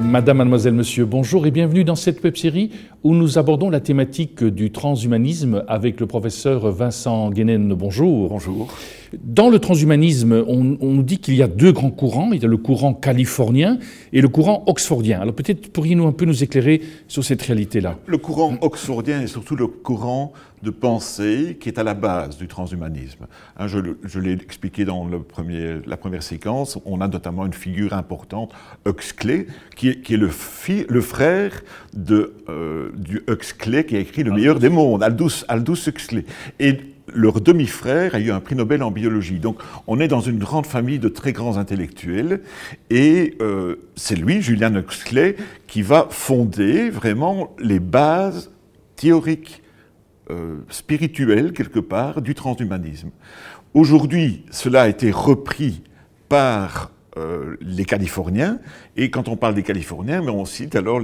Madame, mademoiselle, monsieur, bonjour et bienvenue dans cette web-série où nous abordons la thématique du transhumanisme avec le professeur Vincent Guénène. Bonjour. Bonjour. Dans le transhumanisme, on, nous dit qu'il y a deux grands courants. Il y a le courant californien et le courant oxfordien. Alors peut-être pourriez-vous un peu nous éclairer sur cette réalité-là Le courant oxfordien est surtout le courant de pensée qui est à la base du transhumanisme. Hein, je, je l'ai expliqué dans le premier, la première séquence, on a notamment une figure importante, Huxley, qui est, qui est le, le, frère de, euh, du Huxley qui a écrit Le ah. meilleur des mondes, Aldous, Huxley. Et leur demi-frère a eu un prix Nobel en biologie. Donc on est dans une grande famille de très grands intellectuels et euh, c'est lui, Julian Huxley, qui va fonder vraiment les bases théoriques, euh, spirituelles quelque part, du transhumanisme. Aujourd'hui, cela a été repris par euh, les Californiens. Et quand on parle des Californiens, on cite alors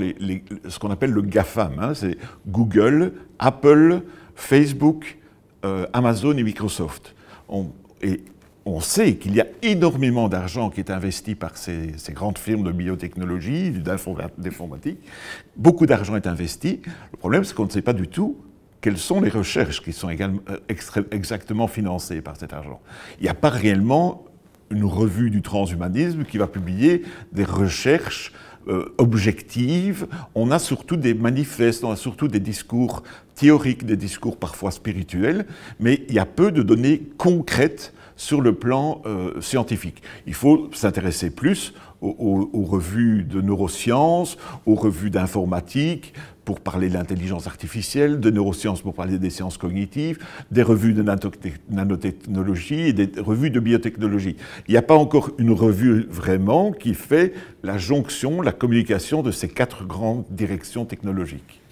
ce qu'on appelle le GAFAM. Hein, c'est Google, Apple, Facebook, euh, Amazon et Microsoft. et on sait qu'il y a énormément d'argent qui est investi par ces, grandes firmes de biotechnologie, d'informatique. Beaucoup d'argent est investi. Le problème, c'est qu'on ne sait pas du tout quelles sont les recherches qui sont euh, exactement financées par cet argent. Il n'y a pas réellement une revue du transhumanisme qui va publier des recherches objectives. Euh, objective, on a surtout des manifestes, on a surtout des discours théoriques, des discours parfois spirituels, mais il y a peu de données concrètes sur le plan euh, scientifique. Il faut s'intéresser plus aux, aux, revues de neurosciences, aux revues d'informatique pour parler de l'intelligence artificielle, de neurosciences pour parler des sciences cognitives, des revues de nanotechnologie et des revues de biotechnologie. Il n'y a pas encore une revue vraiment qui fait la jonction, la communication de ces quatre grandes directions technologiques.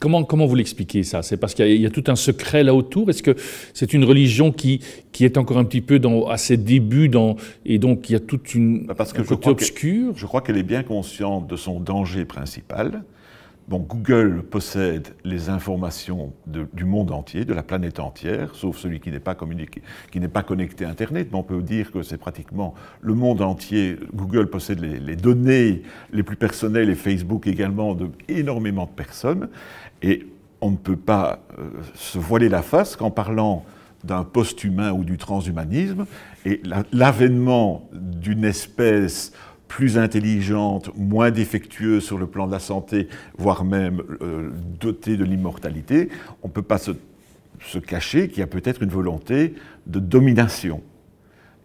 Comment, comment vous l'expliquez ça C'est parce qu'il y, a tout un secret là autour Est-ce que c'est une religion qui, qui est encore un petit peu dans, à ses débuts dans, et donc il y a toute une bah, parce que je que, Je crois qu'elle est bien consciente de son danger principal, Google possède les informations du monde entier, de la planète entière, sauf celui qui n'est pas connecté à Internet, mais on peut dire que c'est pratiquement le monde entier. Google possède les, données les plus personnelles et Facebook également de énormément de personnes. Et on ne peut pas euh, se voiler la face qu'en parlant d'un post-humain ou du transhumanisme et l'avènement d'une espèce plus intelligente, moins défectueuse sur le plan de la santé, voire même euh, dotée de l'immortalité, on ne peut pas se, cacher qu'il y a peut-être une volonté de domination.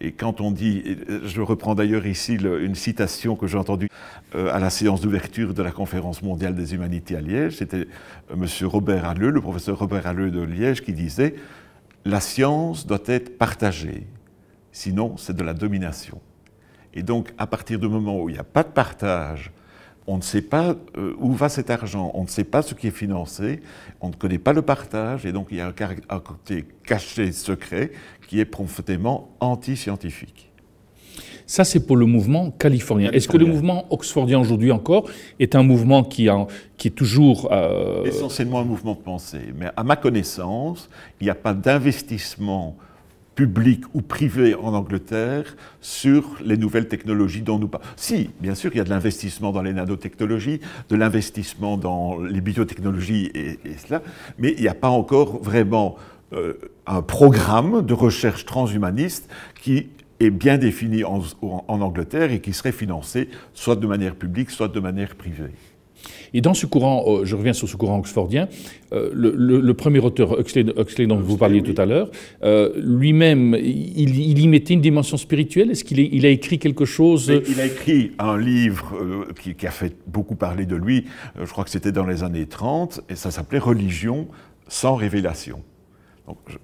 Et quand on dit, euh, je reprends d'ailleurs ici une citation que j'ai entendue euh, à la séance d'ouverture de la conférence mondiale des humanités à Liège, c'était M. Robert Halleux, le professeur Robert Halleux de Liège, qui disait, la science doit être partagée, sinon c'est de la domination. Et donc, à partir du moment où il n'y a pas de partage, on ne sait pas euh, où va cet argent, on ne sait pas ce qui est financé, on ne connaît pas le partage, et donc il y a un, côté caché, secret, qui est profondément anti-scientifique. Ça, c'est pour le mouvement californien. Est-ce que le mouvement oxfordien aujourd'hui encore est un mouvement qui, qui est toujours... Euh, Essentiellement un mouvement de pensée. Mais à ma connaissance, il n'y a pas d'investissement public ou privé en Angleterre sur les nouvelles technologies dont nous parlons. Si, bien sûr, il y a de l'investissement dans les nanotechnologies, de l'investissement dans les biotechnologies et, cela, mais il n'y a pas encore vraiment euh, un programme de recherche transhumaniste qui est bien défini en, en Angleterre et qui serait financé soit de manière publique, soit de manière privée. Et dans ce courant, euh, je reviens sur ce courant oxfordien, euh, le, premier auteur, Huxley, dont vous parliez tout à l'heure, euh, lui-même, il, y mettait une dimension spirituelle Est-ce qu'il il a écrit quelque chose Il a écrit un livre qui, a fait beaucoup parler de lui, je crois que c'était dans les années 30, et ça s'appelait Religion sans révélation.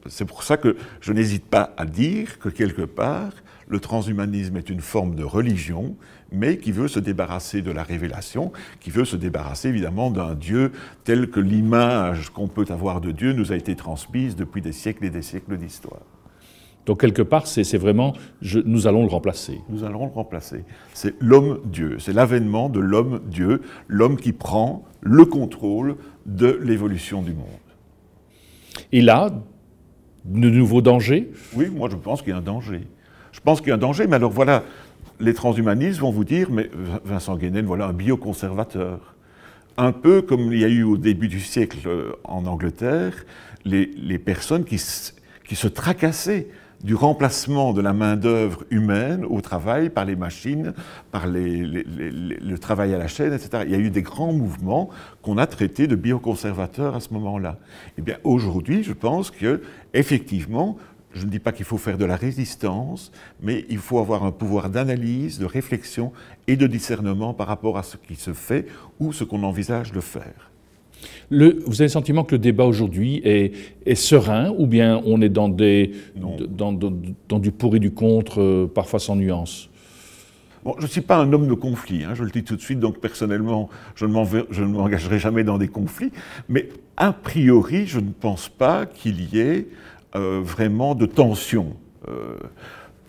C'est pour ça que je n'hésite pas à dire que quelque part, le transhumanisme est une forme de religion, mais qui veut se débarrasser de la révélation, qui veut se débarrasser évidemment d'un Dieu tel que l'image qu'on peut avoir de Dieu nous a été transmise depuis des siècles et des siècles d'histoire. Donc quelque part, c'est vraiment, nous allons le remplacer. Nous allons le remplacer. C'est l'homme-dieu, c'est l'avènement de l'homme-dieu, l'homme qui prend le contrôle de l'évolution du monde. Et là, de nouveaux dangers Oui, moi je pense qu'il y a un danger. Je pense qu'il y a un danger, mais alors voilà, les transhumanistes vont vous dire, mais Vincent Guénel, voilà un bioconservateur. Un peu comme il y a eu au début du siècle euh, en Angleterre, les, personnes qui se tracassaient du remplacement de la main-d'œuvre humaine au travail par les machines, par le travail à la chaîne, etc. Il y a eu des grands mouvements qu'on a traités de bioconservateurs à ce moment-là. Eh bien, aujourd'hui, je pense que, effectivement, je ne dis pas qu'il faut faire de la résistance, mais il faut avoir un pouvoir d'analyse, de réflexion et de discernement par rapport à ce qui se fait ou ce qu'on envisage de faire vous avez le sentiment que le débat aujourd'hui est, serein ou bien on est dans, du pour et du contre, euh, parfois sans nuance Bon, je ne suis pas un homme de conflit, hein, je le dis tout de suite, donc personnellement, je ne m'engagerai jamais dans des conflits, mais a priori, je ne pense pas qu'il y ait euh, vraiment de tension. Euh,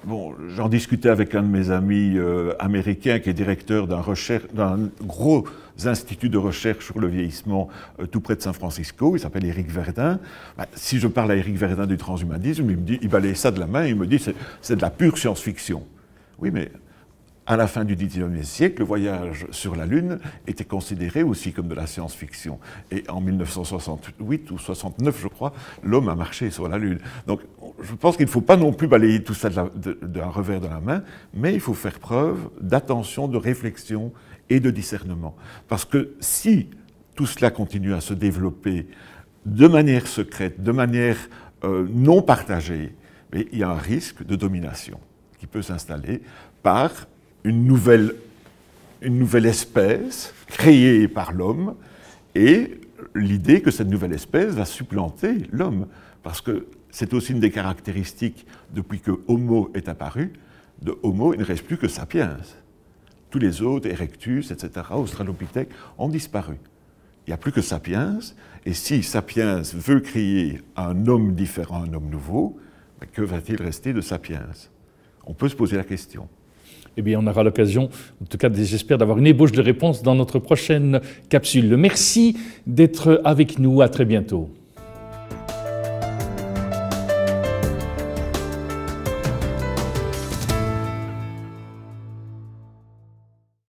Bon, j'en discutais avec un de mes amis euh, américains qui est directeur d'un gros institut de recherche sur le vieillissement euh, tout près de San Francisco. Il s'appelle Eric Verdun. Bah, si je parle à Eric Verdun du transhumanisme, il me dit, il balaye ça de la main, il me dit c'est de la pure science-fiction. Oui, mais à la fin du XIXe siècle, le voyage sur la Lune était considéré aussi comme de la science-fiction. Et en 1968 ou 69, je crois, l'homme a marché sur la Lune. Donc je pense qu'il ne faut pas non plus balayer tout ça d'un revers de la main, mais il faut faire preuve d'attention, de réflexion et de discernement. Parce que si tout cela continue à se développer de manière secrète, de manière euh, non partagée, il y a un risque de domination qui peut s'installer par une nouvelle, une nouvelle espèce créée par l'homme et l'idée que cette nouvelle espèce va supplanter l'homme. Parce que c'est aussi une des caractéristiques depuis que Homo est apparu. De Homo, il ne reste plus que Sapiens. Tous les autres, Erectus, etc., Australopithèque, ont disparu. Il n'y a plus que Sapiens. Et si Sapiens veut créer un homme différent, un homme nouveau, ben, que va-t-il rester de Sapiens On peut se poser la question. Eh bien, on aura l'occasion, en tout cas, j'espère d'avoir une ébauche de réponse dans notre prochaine capsule. Merci d'être avec nous. À très bientôt.